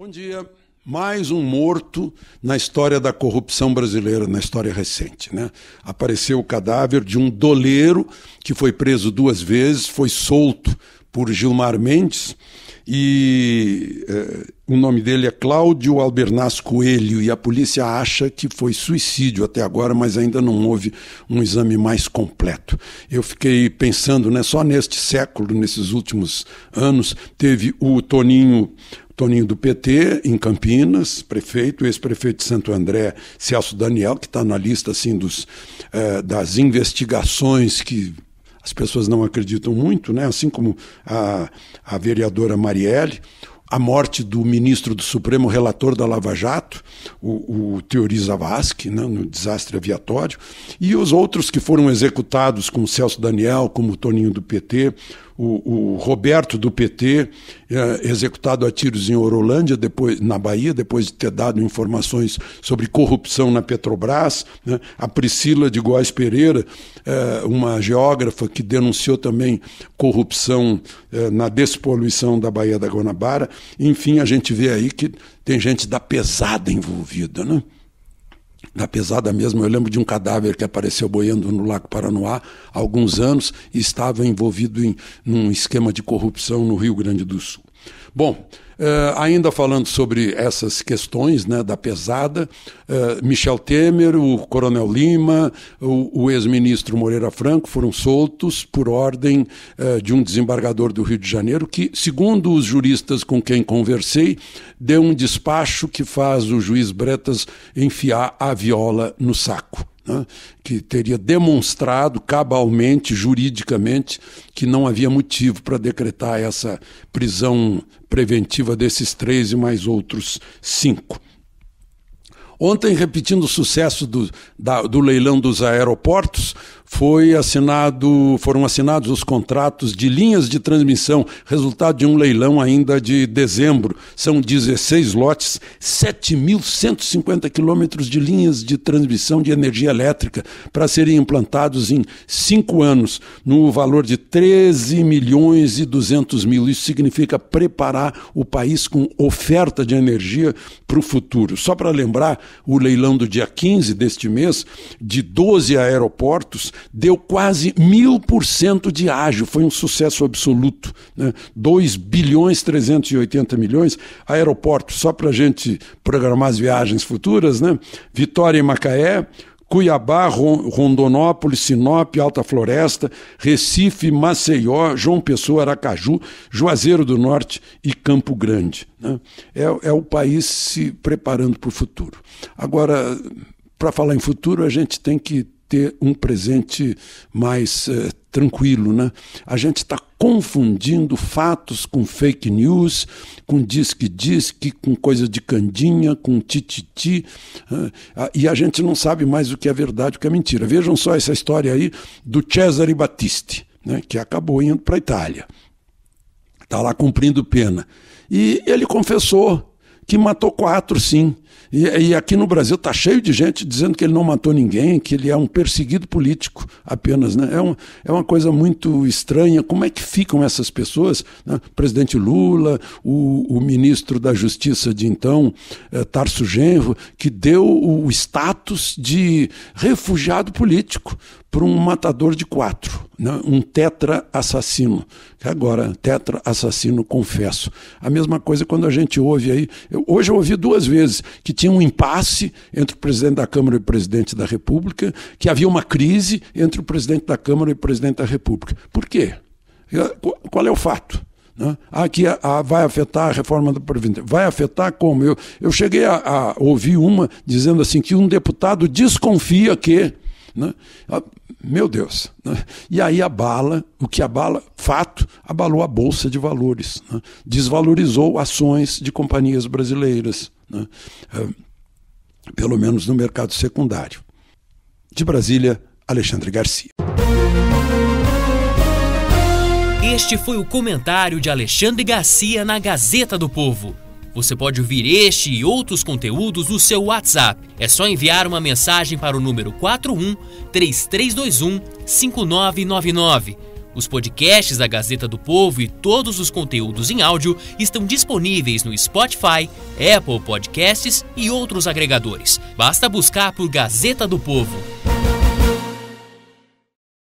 Bom dia. Mais um morto na história da corrupção brasileira, na história recente. Né? Apareceu o cadáver de um doleiro que foi preso duas vezes, foi solto por Gilmar Mendes, e eh, o nome dele é Cláudio Albernaz Coelho, e a polícia acha que foi suicídio até agora, mas ainda não houve um exame mais completo. Eu fiquei pensando, né, só neste século, nesses últimos anos, teve o Toninho Toninho do PT, em Campinas, prefeito, ex-prefeito de Santo André, Celso Daniel, que está na lista assim, dos, eh, das investigações que as pessoas não acreditam muito, né? assim como a, a vereadora Marielle, a morte do ministro do Supremo, relator da Lava Jato, o, o Teori Zavascki, né, no desastre aviatório, e os outros que foram executados, como Celso Daniel, como Toninho do PT, o, o Roberto do PT, é, executado a tiros em Orolândia, depois, na Bahia, depois de ter dado informações sobre corrupção na Petrobras, né? a Priscila de Góes Pereira, é, uma geógrafa que denunciou também corrupção é, na despoluição da Baía da Guanabara. Enfim, a gente vê aí que tem gente da pesada envolvida, né? da pesada mesmo. Eu lembro de um cadáver que apareceu boiando no Lago Paranoá há alguns anos e estava envolvido em um esquema de corrupção no Rio Grande do Sul. Bom, Uh, ainda falando sobre essas questões né, da pesada, uh, Michel Temer, o Coronel Lima, o, o ex-ministro Moreira Franco foram soltos por ordem uh, de um desembargador do Rio de Janeiro, que, segundo os juristas com quem conversei, deu um despacho que faz o juiz Bretas enfiar a viola no saco né, que teria demonstrado cabalmente, juridicamente, que não havia motivo para decretar essa prisão preventiva desses três e mais outros cinco. Ontem, repetindo o sucesso do, da, do leilão dos aeroportos, foi assinado, foram assinados os contratos de linhas de transmissão, resultado de um leilão ainda de dezembro. São 16 lotes, 7.150 quilômetros de linhas de transmissão de energia elétrica para serem implantados em cinco anos, no valor de 13 milhões e 200 mil. Isso significa preparar o país com oferta de energia para o futuro. Só para lembrar, o leilão do dia 15 deste mês, de 12 aeroportos, deu quase mil por cento de ágio, foi um sucesso absoluto. Né? 2 bilhões 380 milhões. Aeroporto, só para a gente programar as viagens futuras, né? Vitória e Macaé, Cuiabá, Rondonópolis, Sinop, Alta Floresta, Recife, Maceió, João Pessoa, Aracaju, Juazeiro do Norte e Campo Grande. Né? É, é o país se preparando para o futuro. Agora, para falar em futuro, a gente tem que ter um presente mais eh, tranquilo, né? A gente está confundindo fatos com fake news, com diz-que-diz-que, com coisa de candinha, com tititi, ah, e a gente não sabe mais o que é verdade e o que é mentira. Vejam só essa história aí do Cesare Battisti, né, que acabou indo para a Itália. Está lá cumprindo pena. E ele confessou que matou quatro, sim. E, e aqui no Brasil está cheio de gente dizendo que ele não matou ninguém, que ele é um perseguido político apenas. Né? É, um, é uma coisa muito estranha. Como é que ficam essas pessoas? Né? O presidente Lula, o, o ministro da Justiça de então, é, Tarso Genro, que deu o status de refugiado político para um matador de quatro um tetra assassino. Agora, tetra assassino, confesso. A mesma coisa quando a gente ouve aí. Eu, hoje eu ouvi duas vezes que tinha um impasse entre o presidente da Câmara e o presidente da República, que havia uma crise entre o presidente da Câmara e o presidente da República. Por quê? Qual é o fato? Né? Ah, vai afetar a reforma da Previdência. Vai afetar como? Eu, eu cheguei a, a ouvir uma dizendo assim que um deputado desconfia que. Né? Ah, meu Deus. Né? E aí abala, o que abala, fato, abalou a Bolsa de Valores, né? desvalorizou ações de companhias brasileiras, né? Ah, pelo menos no mercado secundário. De Brasília, Alexandre Garcia. Este foi o comentário de Alexandre Garcia na Gazeta do Povo você pode ouvir este e outros conteúdos no seu WhatsApp. É só enviar uma mensagem para o número 41 3321 5999. Os podcasts da Gazeta do Povo e todos os conteúdos em áudio estão disponíveis no Spotify, Apple Podcasts e outros agregadores. Basta buscar por Gazeta do Povo.